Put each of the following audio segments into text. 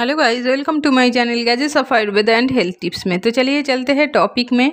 hello guys welcome to my channel गैजेस of Ayurveda and health tips में तो चलिए चलते हैं टॉपिक में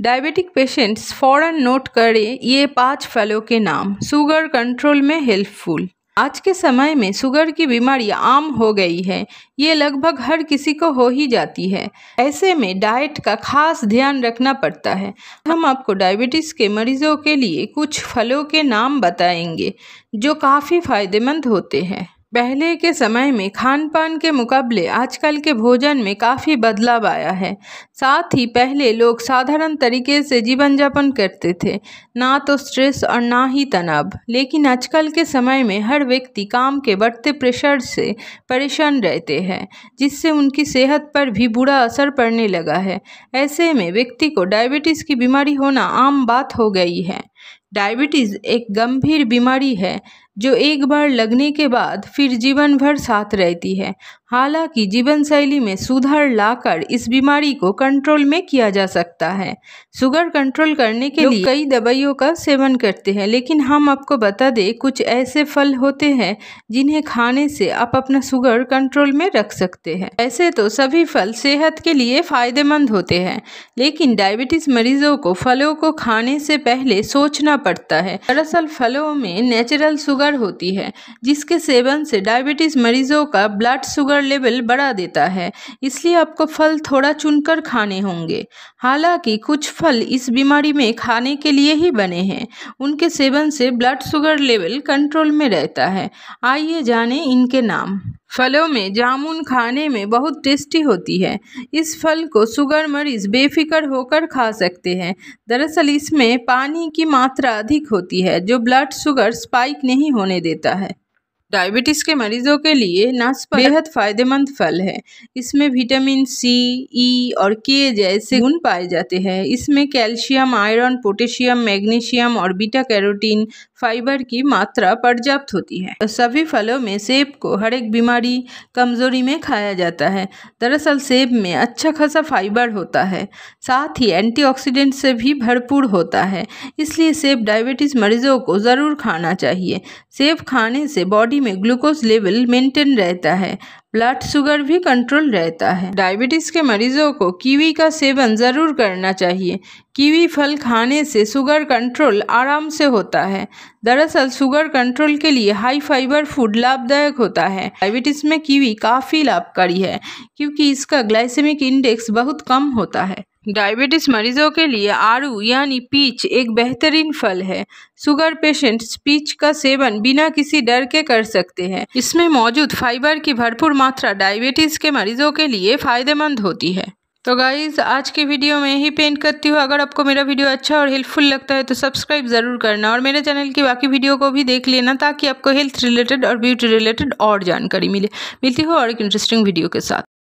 डायबिटिक पेशेंट्स फ़ौरन नोट करें ये पांच फलों के नाम शुगर कंट्रोल में हेल्पफुल आज के समय में शुगर की बीमारी आम हो गई है ये लगभग हर किसी को हो ही जाती है ऐसे में डाइट का खास ध्यान रखना पड़ता है हम आपको डायबिटीज़ के मरीजों के लिए कुछ फलों के नाम बताएंगे जो काफ़ी फायदेमंद होते हैं पहले के समय में खान पान के मुकाबले आजकल के भोजन में काफ़ी बदलाव आया है साथ ही पहले लोग साधारण तरीके से जीवन जापन करते थे ना तो स्ट्रेस और ना ही तनाव लेकिन आजकल के समय में हर व्यक्ति काम के बढ़ते प्रेशर से परेशान रहते हैं जिससे उनकी सेहत पर भी बुरा असर पड़ने लगा है ऐसे में व्यक्ति को डायबिटीज़ की बीमारी होना आम बात हो गई है डायबिटीज़ एक गंभीर बीमारी है जो एक बार लगने के बाद फिर जीवन भर साथ रहती है हालांकि जीवन शैली में सुधार लाकर इस बीमारी को कंट्रोल में किया जा सकता है शुगर कंट्रोल करने के लिए कई दवाइयों का सेवन करते हैं लेकिन हम आपको बता दें कुछ ऐसे फल होते हैं जिन्हें खाने से आप अपना शुगर कंट्रोल में रख सकते हैं ऐसे तो सभी फल सेहत के लिए फ़ायदेमंद होते हैं लेकिन डायबिटीज़ मरीजों को फलों को खाने से पहले सोचना पड़ता है दरअसल फलों में नेचुरल शुगर होती है जिसके सेवन से डायबिटीज मरीजों का ब्लड शुगर लेवल बढ़ा देता है इसलिए आपको फल थोड़ा चुनकर खाने होंगे हालांकि कुछ फल इस बीमारी में खाने के लिए ही बने हैं उनके सेवन से ब्लड शुगर लेवल कंट्रोल में रहता है आइए जाने इनके नाम फलों में जामुन खाने में बहुत टेस्टी होती है इस फल को शुगर मरीज बेफिक्र होकर खा सकते हैं दरअसल इसमें पानी की मात्रा अधिक होती है जो ब्लड शुगर स्पाइक नहीं होने देता है डायबिटीज़ के मरीजों के लिए नाशपाती बेहद फायदेमंद फल है इसमें विटामिन सी ई और के जैसे गुण पाए जाते हैं इसमें कैल्शियम आयरन पोटेशियम मैग्नीशियम और बीटा कैरोटीन फाइबर की मात्रा पर्याप्त होती है सभी फलों में सेब को हर एक बीमारी कमजोरी में खाया जाता है दरअसल सेब में अच्छा खासा फाइबर होता है साथ ही एंटीऑक्सीडेंट से भी भरपूर होता है इसलिए सेब डायबिटीज़ मरीजों को ज़रूर खाना चाहिए सेब खाने से बॉडी में ग्लूकोज लेवल मेंटेन रहता है ब्लड शुगर भी कंट्रोल रहता है डायबिटीज़ के मरीजों को कीवी का सेवन ज़रूर करना चाहिए कीवी फल खाने से शुगर कंट्रोल आराम से होता है दरअसल शुगर कंट्रोल के लिए हाई फाइबर फूड लाभदायक होता है डायबिटीज़ में कीवी काफ़ी लाभकारी है क्योंकि इसका ग्लाइसेमिक इंडेक्स बहुत कम होता है डायबिटीज़ मरीज़ों के लिए आड़ू यानी पीच एक बेहतरीन फल है शुगर पेशेंट्स पीच का सेवन बिना किसी डर के कर सकते हैं इसमें मौजूद फाइबर की भरपूर मात्रा डायबिटीज़ के मरीजों के लिए फ़ायदेमंद होती है तो गाइज़ आज के वीडियो में ही पेंट करती हूँ अगर आपको मेरा वीडियो अच्छा और हेल्पफुल लगता है तो सब्सक्राइब ज़रूर करना और मेरे चैनल की बाकी वीडियो को भी देख लेना ताकि आपको हेल्थ रिलेटेड और ब्यूटी रिलेटेड और जानकारी मिले मिलती हो और एक इंटरेस्टिंग वीडियो के साथ